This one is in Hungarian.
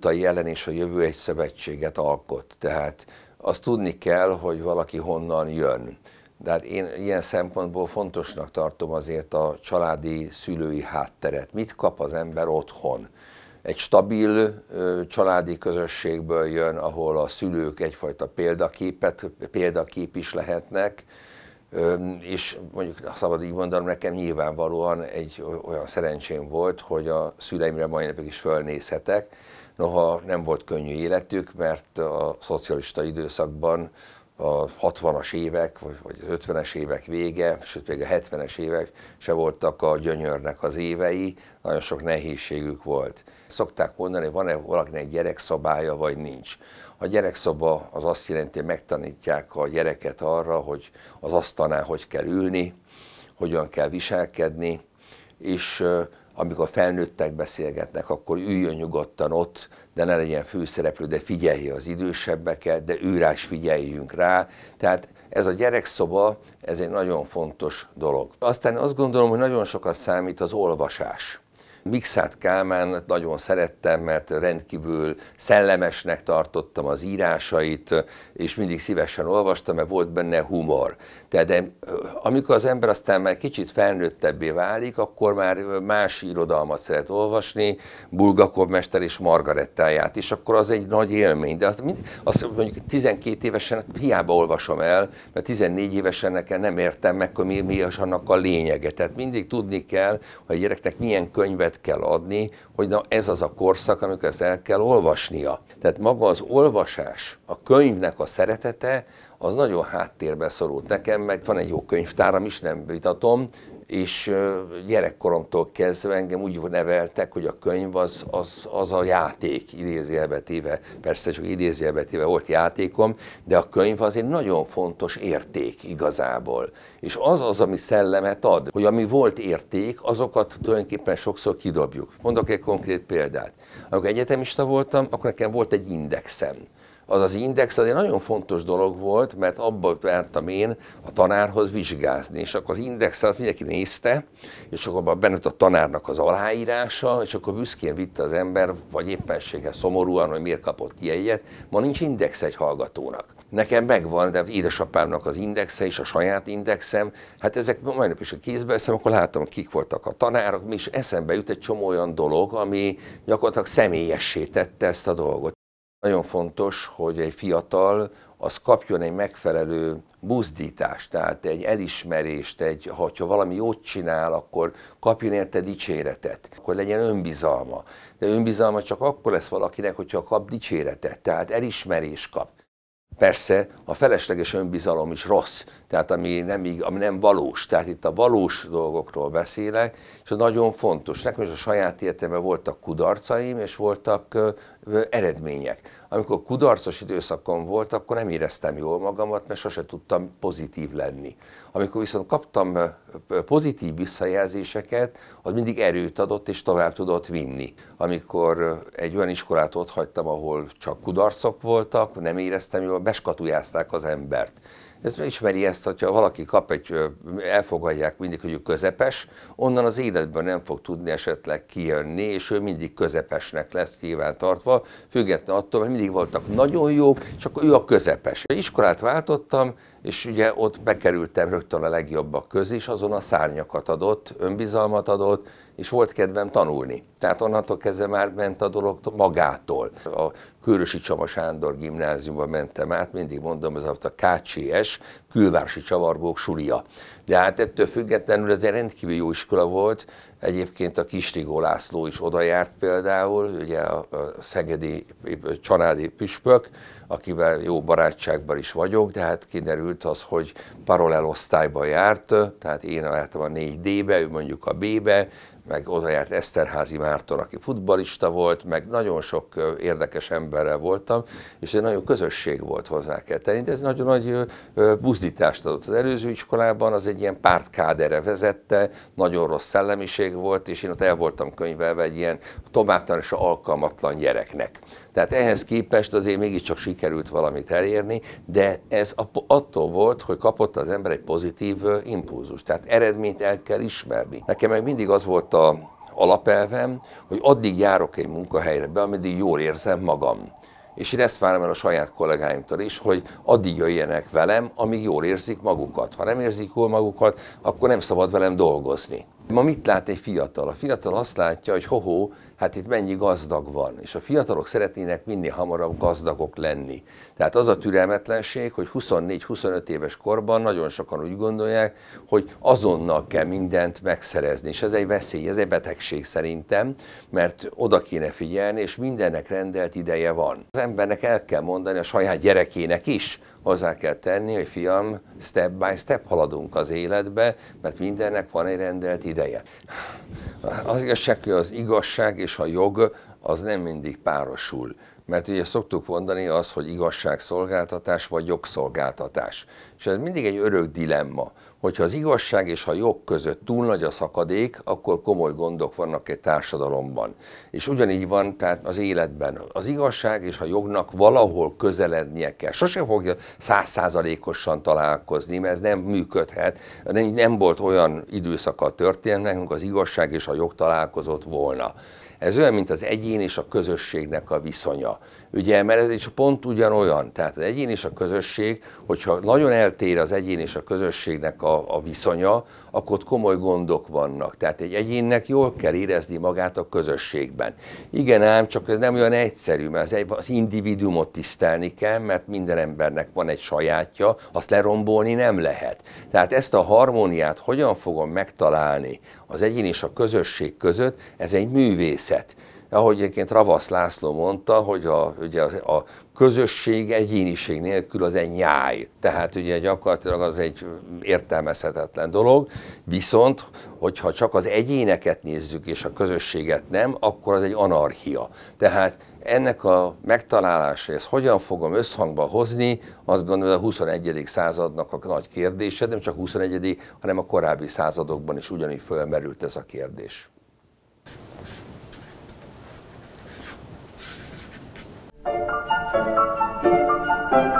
a jelen és a jövő egy szövetséget alkot. Tehát azt tudni kell, hogy valaki honnan jön. De hát én ilyen szempontból fontosnak tartom azért a családi szülői hátteret. Mit kap az ember otthon? Egy stabil családi közösségből jön, ahol a szülők egyfajta példaképet, példakép is lehetnek, és mondjuk szabad így mondanom, nekem nyilvánvalóan egy olyan szerencsém volt, hogy a szüleimre mai napig is fölnézhetek, Noha nem volt könnyű életük, mert a szocialista időszakban a 60-as évek, vagy, az 50-es évek vége, sőt még a 70-es évek se voltak a gyönyörnek az évei, nagyon sok nehézségük volt. Szokták mondani, van-e valakinek gyerekszabálya, vagy nincs. A gyerekszoba az azt jelenti, hogy megtanítják a gyereket arra, hogy az asztalnál hogy kell ülni, hogyan kell viselkedni, és amikor felnőttek beszélgetnek, akkor üljön nyugodtan ott, de ne legyen főszereplő, de figyelje az idősebbeket, de őrá is figyeljünk rá. Tehát ez a gyerekszoba, ez egy nagyon fontos dolog. Aztán azt gondolom, hogy nagyon sokat számít az olvasás. Mixát Kálmán nagyon szerettem, mert rendkívül szellemesnek tartottam az írásait, és mindig szívesen olvastam, mert volt benne humor. Tehát de amikor az ember aztán már kicsit felnőttebbé válik, akkor már más irodalmat szeret olvasni, Bulgakov mester és Margarettáját, és akkor az egy nagy élmény. De azt, mind, azt mondjuk 12 évesen hiába olvasom el, mert 14 évesen nekem nem értem meg, hogy mi, mi az annak a lényege. Tehát mindig tudni kell, hogy a gyereknek milyen könyvet kell adni, hogy na ez az a korszak, amikor ezt el kell olvasnia. Tehát maga az olvasás, a könyvnek a szeretete, az nagyon háttérbe szorult nekem, meg van egy jó könyvtáram is, nem vitatom, és gyerekkoromtól kezdve engem úgy neveltek, hogy a könyv az, az, az a játék, idézőjelbetéve, persze csak idézőjelbetéve volt játékom, de a könyv az egy nagyon fontos érték igazából. És az az, ami szellemet ad, hogy ami volt érték, azokat tulajdonképpen sokszor kidobjuk. Mondok egy konkrét példát. Amikor egyetemista voltam, akkor nekem volt egy indexem az az index az egy nagyon fontos dolog volt, mert abból vártam én a tanárhoz vizsgázni, és akkor az index alatt mindenki nézte, és akkor abban benne a tanárnak az aláírása, és akkor büszkén vitte az ember, vagy éppenséggel szomorúan, hogy miért kapott ilyen ilyet. Ma nincs index egy hallgatónak. Nekem megvan, de édesapámnak az indexe és a saját indexem, hát ezek majdnem is a kézbe veszem, akkor látom, kik voltak a tanárok, és eszembe jut egy csomó olyan dolog, ami gyakorlatilag személyessé tette ezt a dolgot. Nagyon fontos, hogy egy fiatal az kapjon egy megfelelő buzdítást, tehát egy elismerést, egy, ha valami jót csinál, akkor kapjon érte dicséretet, akkor legyen önbizalma. De önbizalma csak akkor lesz valakinek, hogyha kap dicséretet, tehát elismerés kap. Persze a felesleges önbizalom is rossz, tehát ami nem, ami nem valós, tehát itt a valós dolgokról beszélek, és nagyon fontos. Nekem is a saját életemben voltak kudarcaim, és voltak eredmények amikor kudarcos időszakom volt, akkor nem éreztem jól magamat, mert sose tudtam pozitív lenni. Amikor viszont kaptam pozitív visszajelzéseket, az mindig erőt adott és tovább tudott vinni. Amikor egy olyan iskolát ott hagytam, ahol csak kudarcok voltak, nem éreztem jól, beskatujázták az embert ez ismeri ezt, hogyha valaki kap egy, elfogadják mindig, hogy ő közepes, onnan az életben nem fog tudni esetleg kijönni, és ő mindig közepesnek lesz kíván tartva, független attól, hogy mindig voltak nagyon jók, csak ő a közepes. Iskolát váltottam, és ugye ott bekerültem rögtön a legjobbak közé, és azon a szárnyakat adott, önbizalmat adott, és volt kedvem tanulni. Tehát onnantól kezdve már ment a dolog magától. A Kőrösi Csama Sándor gimnáziumba mentem át, mindig mondom, ez a KCS, külvárosi csavargók sulia. De hát ettől függetlenül ez egy rendkívül jó iskola volt, Egyébként a Kisrigó László is oda járt például, ugye a, szegedi családi püspök, akivel jó barátságban is vagyok, de hát kiderült az, hogy paralel osztályba járt, tehát én a 4D-be, ő mondjuk a B-be, meg oda járt Eszterházi Márton, aki futbalista volt, meg nagyon sok érdekes emberrel voltam, és egy nagyon közösség volt hozzá kell tenni. De ez nagyon nagy buzdítást adott az előző iskolában, az egy ilyen pártkádere vezette, nagyon rossz szellemiség volt, és én ott el voltam könyvelve egy ilyen továbbtanulásra alkalmatlan gyereknek. Tehát ehhez képest azért mégiscsak sikerült valamit elérni, de ez attól volt, hogy kapott az ember egy pozitív impulzus. Tehát eredményt el kell ismerni. Nekem meg mindig az volt volt a alapelvem, hogy addig járok egy munkahelyre be, ameddig jól érzem magam. És én ezt várom el a saját kollégáimtól is, hogy addig jöjjenek velem, amíg jól érzik magukat. Ha nem érzik jól magukat, akkor nem szabad velem dolgozni. Ma mit lát egy fiatal? A fiatal azt látja, hogy hoho, -ho, hát itt mennyi gazdag van, és a fiatalok szeretnének minél hamarabb gazdagok lenni. Tehát az a türelmetlenség, hogy 24-25 éves korban nagyon sokan úgy gondolják, hogy azonnal kell mindent megszerezni, és ez egy veszély, ez egy betegség szerintem, mert oda kéne figyelni, és mindennek rendelt ideje van. Az embernek el kell mondani a saját gyerekének is, hozzá kell tenni, hogy fiam, step by step haladunk az életbe, mert mindennek van egy rendelt ideje. Az igazság, hogy az igazság és és a jog az nem mindig párosul. Mert ugye szoktuk mondani az, hogy igazságszolgáltatás vagy jogszolgáltatás. És ez mindig egy örök dilemma, hogyha az igazság és a jog között túl nagy a szakadék, akkor komoly gondok vannak egy társadalomban. És ugyanígy van tehát az életben. Az igazság és a jognak valahol közelednie kell. Sose fogja százszázalékosan találkozni, mert ez nem működhet. Nem, nem volt olyan időszaka a történelmünk, amikor az igazság és a jog találkozott volna. Ez olyan, mint az egyik egyén és a közösségnek a viszonya. Ugye, mert ez is pont ugyanolyan, tehát az egyén és a közösség, hogyha nagyon eltér az egyén és a közösségnek a, a viszonya, akkor ott komoly gondok vannak. Tehát egy egyénnek jól kell érezni magát a közösségben. Igen ám, csak ez nem olyan egyszerű, mert az, az individuumot tisztelni kell, mert minden embernek van egy sajátja, azt lerombolni nem lehet. Tehát ezt a harmóniát hogyan fogom megtalálni az egyén és a közösség között, ez egy művészet ahogy egyébként Ravasz László mondta, hogy a, ugye a, a közösség egyéniség nélkül az egy nyáj. Tehát ugye gyakorlatilag az egy értelmezhetetlen dolog, viszont hogyha csak az egyéneket nézzük és a közösséget nem, akkor az egy anarchia. Tehát ennek a megtalálása, ezt hogyan fogom összhangba hozni, azt gondolom, a 21. századnak a nagy kérdése, nem csak 21. hanem a korábbi századokban is ugyanígy fölmerült ez a kérdés. Thank you.